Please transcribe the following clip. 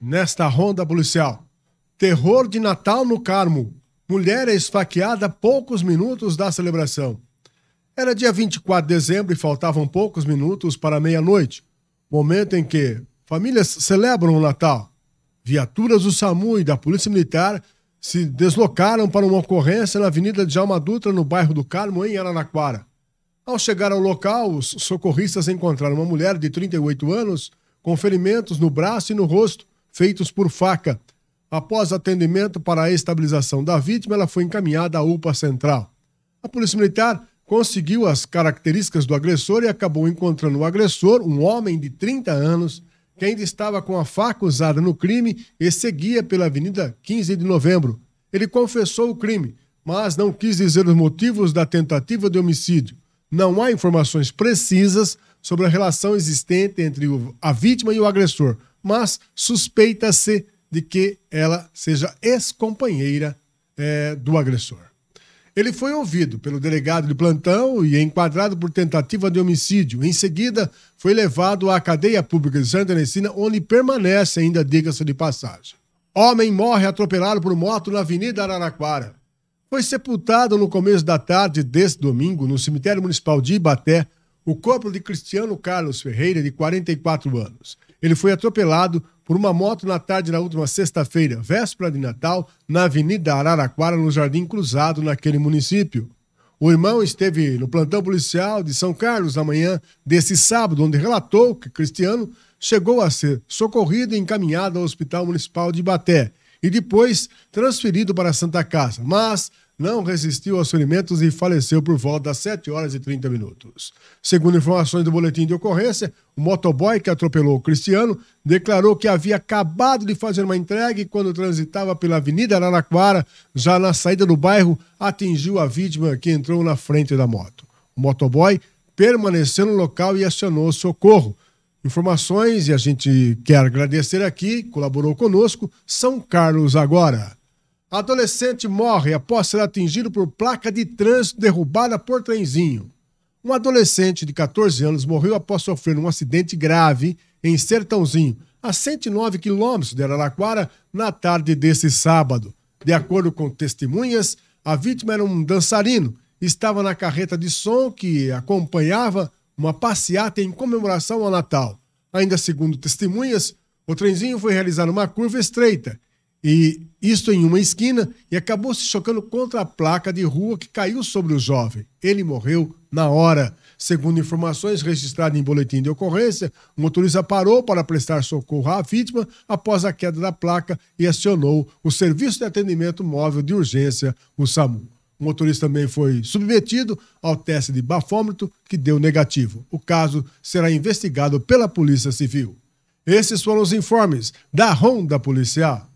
nesta ronda policial. Terror de Natal no Carmo. Mulher é esfaqueada poucos minutos da celebração. Era dia 24 de dezembro e faltavam poucos minutos para meia-noite, momento em que famílias celebram o Natal. Viaturas do SAMU e da Polícia Militar se deslocaram para uma ocorrência na Avenida de Alma Dutra, no bairro do Carmo, em Aranaquara. Ao chegar ao local, os socorristas encontraram uma mulher de 38 anos com ferimentos no braço e no rosto, feitos por faca. Após atendimento para a estabilização da vítima, ela foi encaminhada à UPA Central. A Polícia Militar conseguiu as características do agressor e acabou encontrando o agressor, um homem de 30 anos, que ainda estava com a faca usada no crime e seguia pela Avenida 15 de Novembro. Ele confessou o crime, mas não quis dizer os motivos da tentativa de homicídio. Não há informações precisas sobre a relação existente entre a vítima e o agressor, mas suspeita-se de que ela seja ex-companheira é, do agressor. Ele foi ouvido pelo delegado de plantão e enquadrado por tentativa de homicídio. Em seguida, foi levado à cadeia pública de Santa Teresina, onde permanece ainda, diga-se de passagem. Homem morre atropelado por moto na Avenida Araraquara. Foi sepultado no começo da tarde deste domingo no cemitério municipal de Ibaté, o corpo de Cristiano Carlos Ferreira, de 44 anos. Ele foi atropelado por uma moto na tarde da última sexta-feira, véspera de Natal, na Avenida Araraquara, no Jardim Cruzado, naquele município. O irmão esteve no plantão policial de São Carlos na manhã desse sábado, onde relatou que Cristiano chegou a ser socorrido e encaminhado ao Hospital Municipal de Baté e depois transferido para a Santa Casa, mas não resistiu aos ferimentos e faleceu por volta das 7 horas e 30 minutos. Segundo informações do boletim de ocorrência, o motoboy que atropelou o Cristiano declarou que havia acabado de fazer uma entrega e, quando transitava pela Avenida Araraquara, já na saída do bairro, atingiu a vítima que entrou na frente da moto. O motoboy permaneceu no local e acionou socorro informações e a gente quer agradecer aqui, colaborou conosco, São Carlos agora. Adolescente morre após ser atingido por placa de trânsito derrubada por trenzinho. Um adolescente de 14 anos morreu após sofrer um acidente grave em Sertãozinho, a 109 quilômetros de Araraquara, na tarde desse sábado. De acordo com testemunhas, a vítima era um dançarino, estava na carreta de som que acompanhava uma passeata em comemoração ao Natal. Ainda segundo testemunhas, o trenzinho foi realizar uma curva estreita, e isto em uma esquina, e acabou se chocando contra a placa de rua que caiu sobre o jovem. Ele morreu na hora. Segundo informações registradas em boletim de ocorrência, o motorista parou para prestar socorro à vítima após a queda da placa e acionou o Serviço de Atendimento Móvel de Urgência, o SAMU. O motorista também foi submetido ao teste de bafômetro, que deu negativo. O caso será investigado pela Polícia Civil. Esses foram os informes da Ronda Policial.